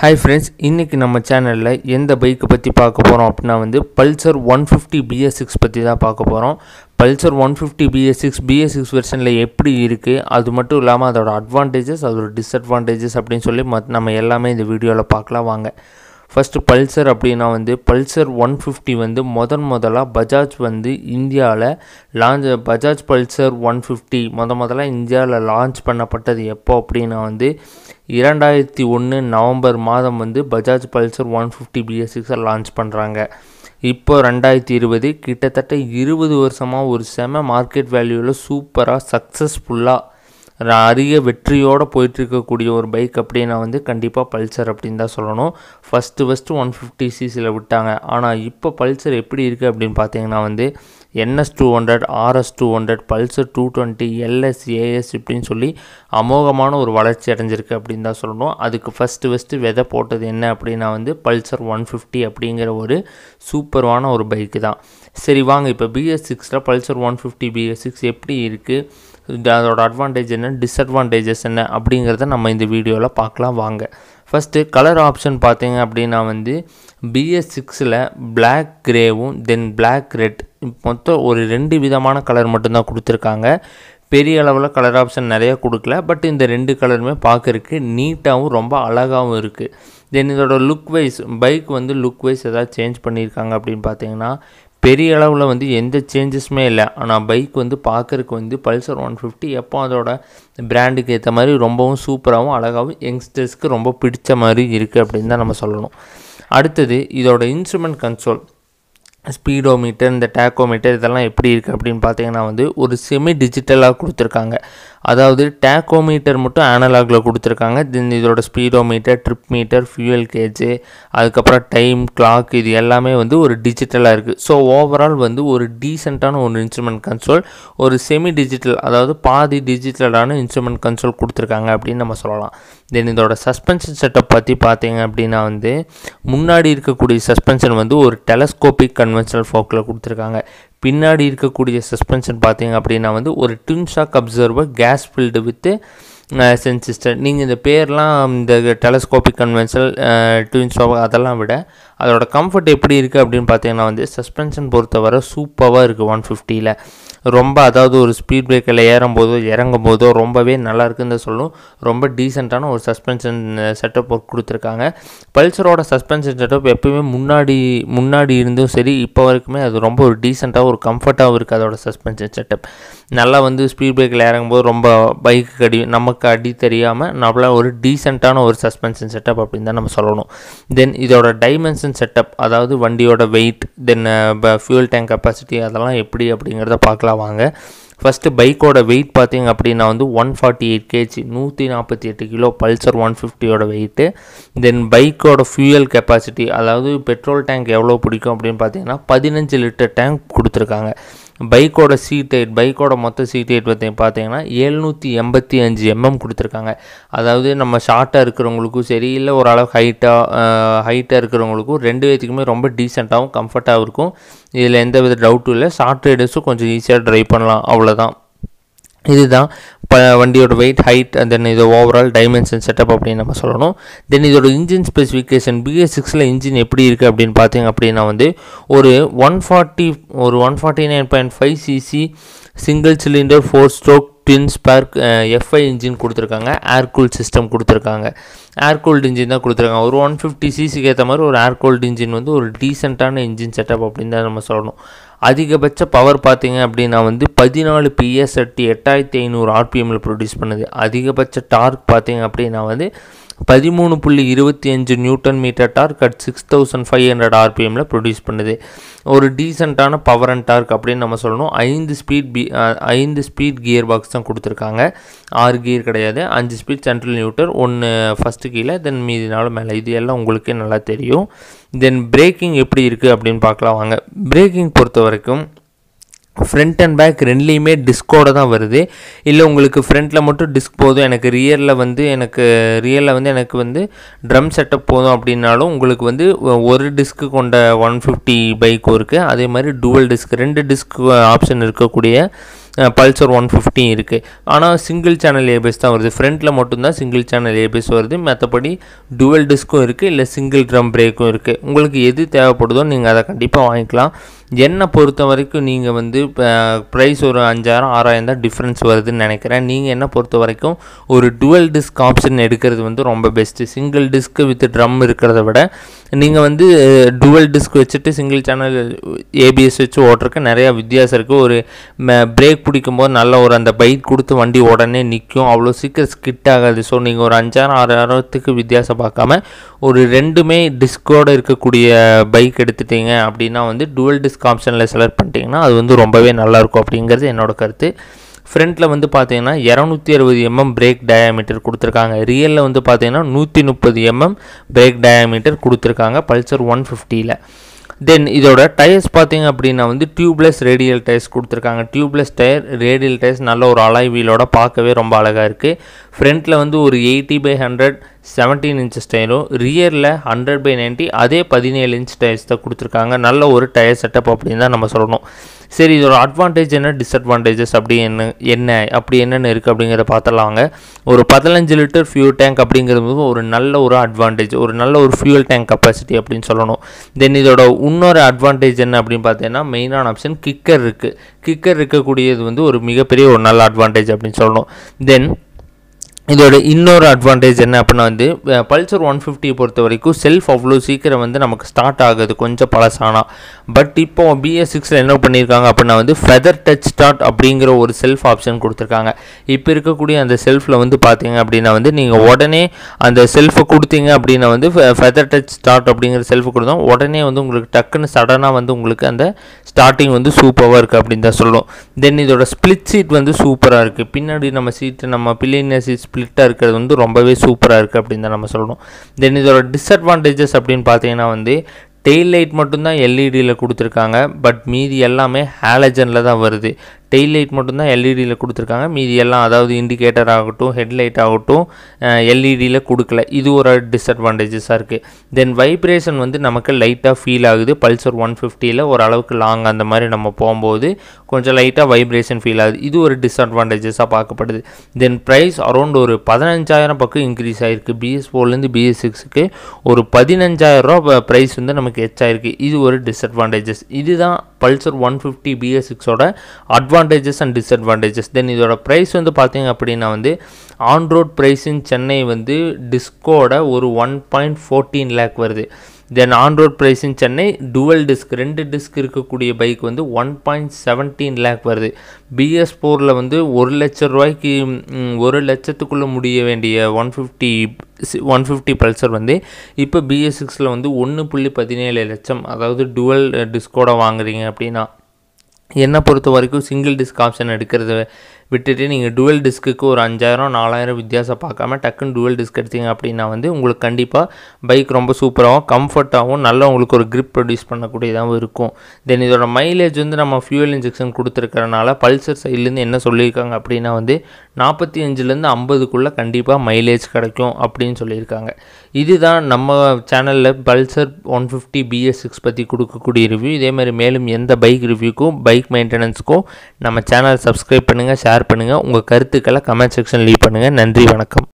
hi friends இன்றைக்கி நம்ம சேனலில் எந்த பைக்கை பற்றி பார்க்க போகிறோம் அப்படின்னா வந்து Pulsar one fifty BS six பற்றி தான் பார்க்க போகிறோம் Pulsar one fifty BS six BS six வெர்ஷனில் எப்படி இருக்குது அது மட்டும் இல்லாமல் அதோட அட்வான்டேஜஸ் அதோடய டிஸ்அட்வான்டேஜஸ் அப்படின்னு சொல்லி மத் நம்ம எல்லாமே இந்த வீடியோவில் பார்க்கலாம் வாங்க ஃபஸ்ட்டு பல்சர் அப்படின்னா வந்து பல்சர் ஒன் ஃபிஃப்டி வந்து முதன் முதலாக பஜாஜ் வந்து இந்தியாவில் launch Bajaj Pulsar one fifty முத முதலாக இந்தியாவில் லான்ச் பண்ணப்பட்டது எப்போ அப்படின்னா வந்து இரண்டாயிரத்தி ஒன்று நவம்பர் மாதம் வந்து Bajaj Pulsar one fifty BS launch பண்ணுறாங்க இப்போ ரெண்டாயிரத்தி இருபது கிட்டத்தட்ட இருபது வருஷமாக ஒரு செம மார்க்கெட் வேல்யூவில் சூப்பராக சக்ஸஸ்ஃபுல்லாக அரிய வெற்றியோடு போயிட்டுருக்கக்கூடிய ஒரு பைக் அப்படின்னா வந்து கண்டிப்பாக பல்சர் அப்படின்னு தான் சொல்லணும் ஃபஸ்ட்டு ஃபஸ்ட்டு ஒன் ஃபிஃப்டி சிசியில் விட்டாங்க ஆனால் இப்போ பல்சர் எப்படி இருக்குது அப்படின்னு பார்த்தீங்கன்னா வந்து NS two hundred RS two hundred Pulsar two twenty LS AS இப்படின்னு சொல்லி அமோகமான ஒரு வளர்ச்சி அடைஞ்சிருக்கு அப்படின்னு தான் சொல்லணும் அதுக்கு ஃபஸ்ட்டு ஃபஸ்ட்டு விதை போட்டது என்ன அப்படின்னா வந்து பல்சர் ஒன் ஃபிஃப்டி அப்படிங்கிற ஒரு சூப்பர்வான ஒரு பைக்கு தான் சரி வாங்க இப்போ பிஎஸ் சிக்ஸில் Pulsar one fifty BS six எப்படி இருக்குது அதோட அட்வான்டேஜ் என்ன டிஸ்அட்வான்டேஜஸ் என்ன அப்படிங்கிறத நம்ம இந்த வீடியோவில் பார்க்கலாம் வாங்க ஃபஸ்ட்டு கலர் ஆப்ஷன் பார்த்தீங்க அப்படின்னா வந்து பிஎஸ் சிக்ஸில் பிளாக் கிரேவும் தென் பிளாக் ரெட் மொத்தம் ஒரு ரெண்டு விதமான கலர் மட்டும்தான் கொடுத்துருக்காங்க பெரிய அளவில் கலர் ஆப்ஷன் நிறையா கொடுக்கல பட் இந்த ரெண்டு கலருமே பார்க்குறக்கு நீட்டாகவும் ரொம்ப அழகாகவும் இருக்குது தென் இதோட லுக் வைஸ் பைக் வந்து லுக் வைஸ் எதாவது சேஞ்ச் பண்ணியிருக்காங்க அப்படின்னு பார்த்தீங்கன்னா பெரிய அளவில் வந்து எந்த சேஞ்சஸுமே இல்லை ஆனால் பைக் வந்து பார்க்குறக்கு வந்து பல்சர் ஒன் ஃபிஃப்டி எப்போ அதோட பிராண்டுக்கு ஏற்ற மாதிரி ரொம்பவும் சூப்பராகவும் அழகாகவும் யங்ஸ்டர்ஸ்க்கு ரொம்ப பிடிச்ச மாதிரி இருக்குது அப்படின்னு தான் நம்ம சொல்லணும் அடுத்தது இதோட இன்ஸ்ட்ருமெண்ட் கன்சோல் மீட்டர் இந்த டேக்கோ மீட்டர் இதெல்லாம் எப்படி இருக்குது அப்படின்னு பார்த்தீங்கன்னா வந்து ஒரு செமி டிஜிட்டலாக கொடுத்துருக்காங்க அதாவது டேக்கோமீட்டர் மட்டும் ஆனலாகில் கொடுத்துருக்காங்க தென் இதோட speedometer trip meter fuel gauge அதுக்கப்புறம் டைம் கிளாக் இது எல்லாமே வந்து ஒரு டிஜிட்டலாக இருக்குது ஸோ ஓவரால் வந்து ஒரு டீசெண்டான ஒரு இன்ஸ்ட்ருமெண்ட் கன்சோல் ஒரு செமி டிஜிட்டல் அதாவது பாதி டிஜிட்டலான இன்ஸ்ட்ருமெண்ட் கன்சோல் கொடுத்துருக்காங்க அப்படின்னு நம்ம சொல்லலாம் தென் இதோட சஸ்பென்ஷன் செட்டப் பற்றி பார்த்தீங்க அப்படின்னா வந்து முன்னாடி இருக்கக்கூடிய சஸ்பென்ஷன் வந்து ஒரு டெலஸ்கோபிக் கன்வென்ஷனல் ஃபோக்கில் கொடுத்துருக்காங்க பின்னாடி இருக்கக்கூடிய சஸ்பென்ஷன் பார்த்தீங்க அப்படின்னா வந்து ஒரு twin shock absorber gas filled with சென்சிஸ்டர் நீங்கள் இந்த பேர்லாம் இந்த டெலஸ்கோபிக் கன்வென்சல் ட்வின் ஷாக் அதெல்லாம் விட அதோட கம்ஃபர்ட் எப்படி இருக்குது அப்படின்னு பார்த்தீங்கன்னா வந்து சஸ்பென்ஷன் பொறுத்தவரை சூப்பராக இருக்குது ஒன் ஃபிஃப்டியில் ரொம்ப அதாவது ஒரு ஸ்பீட் பிரேக்கரில் ஏறும்போதோ இறங்கும் போதோ ரொம்பவே நல்லா சொல்லும் ரொம்ப டீசெண்டான ஒரு சஸ்பென்ஷன் செட்டப் ஒர்க் கொடுத்துருக்காங்க பல்சரோட சஸ்பென்ஷன் செட்டப் எப்போயுமே முன்னாடி முன்னாடி இருந்தும் சரி இப்போ வரைக்குமே அது ரொம்ப ஒரு டீசெண்டாக ஒரு கம்ஃபர்ட்டாகவும் இருக்குது அதோட சஸ்பென்ஷன் செட்டப் நல்லா வந்து ஸ்பீட் பிரேக்கில் இறங்கும்போது ரொம்ப பைக்கு அடி நமக்கு அடி தெரியாமல் நம்மள ஒரு டீசெண்டான ஒரு சஸ்பென்ஷன் செட்டப் அப்படின்னு தான் நம்ம சொல்லணும் தென் இதோட டைமென்ஷன் செட்டப் அதாவது வண்டியோட weight then fuel tank capacity அதெல்லாம் எப்படி அப்படிங்கிறத பார்க்கலாம் வாங்க ஃபஸ்ட்டு பைக்கோட வெயிட் பார்த்திங்க அப்படின்னா வந்து ஒன் ஃபார்ட்டி எயிட் கேஜி நூற்றி நாற்பத்தி எட்டு கிலோ பல்சர் ஒன் ஃபிஃப்டியோட வெயிட்டு தென் பைக்கோட ஃபியூயல் கெப்பாசிட்டி அதாவது பெட்ரோல் டேங்க் எவ்வளோ பிடிக்கும் அப்படின்னு பார்த்தீங்கன்னா பதினஞ்சு லிட்டர் டேங்க் கொடுத்துருக்காங்க பைக்கோட சீட் ஹைட் பைக்கோட மொத்த சீட் ஹைட் பற்றி பார்த்தீங்கன்னா எழுநூற்றி எண்பத்தி அஞ்சு எம்எம் கொடுத்துருக்காங்க அதாவது நம்ம ஷார்ட்டாக இருக்கிறவங்களுக்கும் சரி இல்லை ஓரளவு ஹைட்டாக ஹைட்டாக இருக்கிறவங்களுக்கும் ரெண்டு பேத்துக்குமே ரொம்ப டீசெண்டாகவும் கம்ஃபர்ட்டாகவும் இருக்கும் இதில் எந்த வித டவுட்டும் இல்லை ஷார்ட் ரைடர்ஸும் கொஞ்சம் ஈஸியாக ட்ரைவ் பண்ணலாம் அவ்வளோதான் இதுதான் ப வண்டியோட வெயிட் ஹைட் அண்ட் தென் இதோ ஓவரால் டைமென்ஷன் செட்டப் அப்படின்னு நம்ம சொல்லணும் தென் இதோட இன்ஜின் ஸ்பெசிஃபிகேஷன் பிஎஸ் சிக்ஸில் இன்ஜின் எப்படி இருக்குது அப்படின்னு பார்த்தீங்க அப்படின்னா வந்து ஒரு ஒன் ஃபார்ட்டி ஒரு one forty nine point five CC single cylinder four stroke twin spark FI engine கொடுத்துருக்காங்க ஏர் கூல் சிஸ்டம் கொடுத்துருக்காங்க ஏர் கூல்டு இன்ஜின் தான் கொடுத்துருக்காங்க ஒரு ஒன் ஃபிஃப்டி சிசிக்கு ஏற்ற மாதிரி ஒரு ஏர் கூல்டு இன்ஜின் வந்து ஒரு டீசெண்டான இன்ஜின் செட்டப் அப்படின்னு தான் நம்ம சொல்லணும் அதிகபட்ச பவர் பார்த்தீங்க அப்படின்னா வந்து பதினாலு பிஎஸ் எட்டாயிரத்தி ஐநூறு ஆர்பிஎம்மில் ப்ரொடியூஸ் பண்ணுது அதிகபட்ச டார்க் பார்த்தீங்க அப்படின்னா வந்து பதிமூணு புள்ளி இருபத்தி அஞ்சு newton meter torque at six thousand five hundred ஆர்பிஎம்மில் ப்ரொடியூஸ் பண்ணுது ஒரு டீசெண்டான பவர் அண்ட் டார்க் அப்படின்னு நம்ம சொல்லணும் ஐந்து ஸ்பீட் பி ஐந்து ஸ்பீட் கியர் பாக்ஸ் தான் கொடுத்துருக்காங்க ஆறு கியர் கிடையாது அஞ்சு ஸ்பீட் சென்ட்ரல் நியூட்டர் ஒன்று ஃபஸ்ட்டு கீழே தென் மீதி மீதினாலும் மேலே இது எல்லாம் உங்களுக்கே நல்லா தெரியும் தென் பிரேக்கிங் எப்படி இருக்குது அப்படின்னு பார்க்கலாம் வாங்க பிரேக்கிங் பொறுத்த வரைக்கும் ஃப்ரண்ட் அண்ட் பேக் ரெண்டுலேயுமே டிஸ்கோடு தான் வருது இல்லை உங்களுக்கு ஃப்ரண்ட்டில் மட்டும் டிஸ்க் போதும் எனக்கு ரியரில் வந்து எனக்கு ரியலில் வந்து எனக்கு வந்து ட்ரம் செட்டப் போதும் அப்படின்னாலும் உங்களுக்கு வந்து ஒரு டிஸ்க்கு கொண்ட ஒன் ஃபிஃப்டி பைக்கும் இருக்குது அதே மாதிரி டூவல் டிஸ்க் ரெண்டு டிஸ்க் ஆப்ஷன் இருக்கக்கூடிய பல்சர் ஒன் ஃபிஃப்டி இருக்குது ஆனால் சிங்கிள் சேனல் ஏபிஎஸ் தான் வருது ஃப்ரண்ட்டில் மட்டும்தான் சிங்கிள் சேனல் ஏபிஎஸ் வருது மற்றபடி டுவல் டிஸ்க்கும் இருக்குது இல்லை சிங்கிள் ட்ரம் பிரேக்கும் இருக்குது உங்களுக்கு எது தேவைப்படுதோ நீங்கள் அதை கண்டிப்பாக வாங்கிக்கலாம் என்னை பொறுத்த வரைக்கும் நீங்கள் வந்து ப்ரைஸ் ஒரு அஞ்சாயிரம் ஆறாயிரம் தான் டிஃப்ரென்ஸ் வருதுன்னு நினைக்கிறேன் நீங்கள் என்ன பொறுத்த வரைக்கும் ஒரு டுவெல் டிஸ்க் ஆப்ஷன் எடுக்கிறது வந்து ரொம்ப best single disc with drum இருக்கிறத விட நீங்கள் வந்து டுவெல் டிஸ்க் வச்சுட்டு சிங்கிள் சேனல் ஏபிஎஸ் வச்சு ஓட்டுறக்கு நிறையா வித்தியாசம் இருக்குது ஒரு பிரேக் பிடிக்கும் போது நல்ல ஒரு அந்த பைக் கொடுத்து வண்டி உடனே நிற்கும் அவ்வளோ சீக்கிரம் ஸ்கிட் ஆகாது ஸோ நீங்கள் ஒரு அஞ்சாயிரம் ஆறாயிரத்துக்கு வித்தியாசம் பார்க்காம ஒரு ரெண்டுமே டிஸ்கோடு இருக்கக்கூடிய பைக் எடுத்துட்டீங்க அப்படின்னா வந்து டுவெல் டிஸ்க் ரிவர்ஸ் ஆப்ஷனில் செலக்ட் பண்ணிட்டீங்கன்னா அது வந்து ரொம்பவே நல்லாயிருக்கும் அப்படிங்கிறது என்னோடய கருத்து ஃப்ரண்ட்டில் வந்து பார்த்தீங்கன்னா இரநூத்தி அறுபது எம்எம் பிரேக் டயாமீட்டர் கொடுத்துருக்காங்க ரியலில் வந்து பார்த்தீங்கன்னா நூற்றி முப்பது எம்எம் பிரேக் டயாமீட்டர் கொடுத்துருக்காங்க பல்சர் ஒன் ஃபிஃப்டியில் தென் இதோட டயர்ஸ் பார்த்தீங்க அப்படின்னா வந்து டியூப்லெஸ் ரேடியல் டயர்ஸ் கொடுத்துருக்காங்க டியூப்லெஸ் டயர் ரேடியல் டயர்ஸ் நல்ல ஒரு அலாய் வீலோட பார்க்கவே ரொம்ப அழகாக இருக்குது ஃப்ரண்ட்டில் வந்து ஒரு eighty by hundred seventeen inch ஸ்டைலும் ரியரில் ஹண்ட்ரட் பை நைன்ட்டி அதே பதினேழு இன்ச் டயர்ஸ் தான் கொடுத்துருக்காங்க நல்ல ஒரு டயர் செட்டப் அப்படின்னு தான் நம்ம சொல்லணும் சரி இதோட அட்வான்டேஜ் என்ன டிஸ்அட்வான்டேஜஸ் அப்படி என்ன என்ன அப்படி என்னென்ன இருக்குது அப்படிங்கிறத பார்த்துலாங்க ஒரு பதினஞ்சு லிட்டர் ஃபியூல் டேங்க் அப்படிங்கிறது ஒரு நல்ல ஒரு அட்வான்டேஜ் ஒரு நல்ல ஒரு ஃபியூல் டேங்க் கெப்பாசிட்டி அப்படின்னு சொல்லணும் தென் இதோட இன்னொரு அட்வான்டேஜ் என்ன அப்படின்னு பார்த்தீங்கன்னா மெயினான ஆப்ஷன் கிக்கர் இருக்குது கிக்கர் இருக்கக்கூடியது வந்து ஒரு மிகப்பெரிய ஒரு நல்ல அட்வான்டேஜ் அப்படின்னு சொல்லணும் தென் இதோட இன்னொரு அட்வான்டேஜ் என்ன அப்படின்னா வந்து பல்சர் ஒன் ஃபிஃப்டியை பொறுத்த வரைக்கும் செல்ஃப் அவ்வளோ சீக்கிரம் வந்து நமக்கு ஸ்டார்ட் ஆகுது கொஞ்சம் பழசானா பட் இப்போ பிஎஸ் சிக்ஸில் என்ன பண்ணியிருக்காங்க அப்படின்னா வந்து ஃபெதர் டச் ஸ்டார்ட் அப்படிங்கிற ஒரு செல்ஃப் ஆப்ஷன் கொடுத்துருக்காங்க இப்போ இருக்கக்கூடிய அந்த செல்ஃபில் வந்து பார்த்தீங்க அப்படின்னா வந்து நீங்கள் உடனே அந்த செல்ஃபை கொடுத்தீங்க அப்படின்னா வந்து ஃபெதர் டச் ஸ்டார்ட் அப்படிங்கிற செல்ஃப் கொடுத்தோம் உடனே வந்து உங்களுக்கு டக்குன்னு சடனாக வந்து உங்களுக்கு அந்த ஸ்டார்டிங் வந்து சூப்பராக இருக்குது அப்படின்னு தான் சொல்லுவோம் தென் இதோட ஸ்பிளிட் சீட் வந்து சூப்பராக இருக்குது பின்னாடி நம்ம சீட்டு நம்ம பிள்ளைங்க சீட் ஸ்ப்ளிட்டாக இருக்கிறது வந்து ரொம்பவே சூப்பராக இருக்குது அப்படின்னு தான் நம்ம சொல்லணும் தென் இதோட டிஸ்அட்வான்டேஜஸ் அப்படின்னு பார்த்தீங்கன்னா வந்து டெய்ல் லைட் மட்டும்தான் எல்இடியில் e கொடுத்துருக்காங்க பட் மீதி எல்லாமே ஹேலஜனில் தான் வருது டெய்ல் லைட் மட்டும்தான் எல்இடியில் e கொடுத்துருக்காங்க மீதி எல்லாம் அதாவது இண்டிகேட்டர் ஆகட்டும் ஹெட்லைட் ஆகட்டும் எல்இடியில் e கொடுக்கல இது ஒரு டிஸ்அட்வான்டேஜஸாக இருக்குது தென் வைப்ரேஷன் வந்து நமக்கு லைட்டாக ஃபீல் ஆகுது பல்சர் ஒன் ஃபிஃப்டியில் ஓரளவுக்கு லாங் அந்த மாதிரி நம்ம போகும்போது கொஞ்சம் லைட்டாக வைப்ரேஷன் ஃபீல் ஆகுது இது ஒரு டிஸ்அட்வான்டேஜஸாக பார்க்கப்படுது தென் ப்ரைஸ் அரௌண்ட் ஒரு பதினஞ்சாயிரம் பக்கம் இன்க்ரீஸ் ஆகிருக்கு பிஎஸ் ஃபோர்லேருந்து பிஎஸ் சிக்ஸுக்கு ஒரு ரூபா ப்ரைஸ் வந்து நமக்கு ஆயிருக்கு இது ஒரு டிஸ்அட்வான்டேஜஸ் இதுதான் பல்சர் ஒன் ஃபிஃப்டி பிஎஸ் சிக்ஸோட அட்வான் அட்வான்டேஜஸ் அண்ட் டிஸ்அட்வான்டேஜஸ் தென் இதோட ப்ரைஸ் வந்து பார்த்தீங்க அப்படின்னா வந்து ஆன்ரோட் ப்ரைஸின் சென்னை வந்து டிஸ்கோட ஒரு ஒன் பாயிண்ட் ஃபோர்டீன் லேக் வருது then on road price Chennai dual disc ரெண்டு டிஸ்க் இருக்கக்கூடிய பைக் வந்து ஒன் பாயிண்ட் செவன்டீன் லேக் வருது பிஎஸ் ஃபோரில் வந்து ஒரு லட்ச ரூபாய்க்கு ஒரு லட்சத்துக்குள்ளே முடிய வேண்டிய one fifty one fifty Pulsar வந்து இப்போ பிஎஸ் சிக்ஸில் வந்து ஒன்று புள்ளி பதினேழு லட்சம் அதாவது டுவல் டிஸ்கோட வாங்குறீங்க அப்படின்னா என்னை பொறுத்த வரைக்கும் சிங்கிள் டிஸ்க் ஆப்ஷன் எடுக்கிறது விட்டுட்டு நீங்கள் டுவெல் டிஸ்க்குக்கு ஒரு அஞ்சாயிரம் நாலாயிரம் வித்தியாசம் பார்க்காம டக்குன்னு டுவெல் டிஸ்க் எடுத்தீங்க அப்படின்னா வந்து உங்களுக்கு கண்டிப்பாக பைக் ரொம்ப சூப்பராகவும் கம்ஃபர்ட்டாகவும் நல்லா உங்களுக்கு ஒரு க்ரிப் ப்ரொடியூஸ் பண்ணக்கூடியதாகவும் இருக்கும் தென் இதோட மைலேஜ் வந்து நம்ம ஃபியூவல் இன்ஜெக்ஷன் கொடுத்துருக்கறனால பல்சர் சைட்லேருந்து என்ன சொல்லியிருக்காங்க அப்படின்னா வந்து நாற்பத்தி அஞ்சுலேருந்து ஐம்பதுக்குள்ளே கண்டிப்பாக மைலேஜ் கிடைக்கும் அப்படின்னு சொல்லியிருக்காங்க இதுதான் நம்ம சேனலில் Pulsar one fifty BS six பற்றி கொடுக்கக்கூடிய ரிவ்யூ இதேமாதிரி மேலும் எந்த பைக் ரிவ்யூக்கும் பைக் மெயின்டெனன்ஸுக்கும் நம்ம சேனல் சப்ஸ்கிரைப் பண்ணுங்கள் ஷேர் ஷேர் பண்ணுங்கள் உங்கள் கருத்துக்களை கமெண்ட் செக்ஷன் லீவ் பண்ணுங்கள் நன்றி வணக்கம்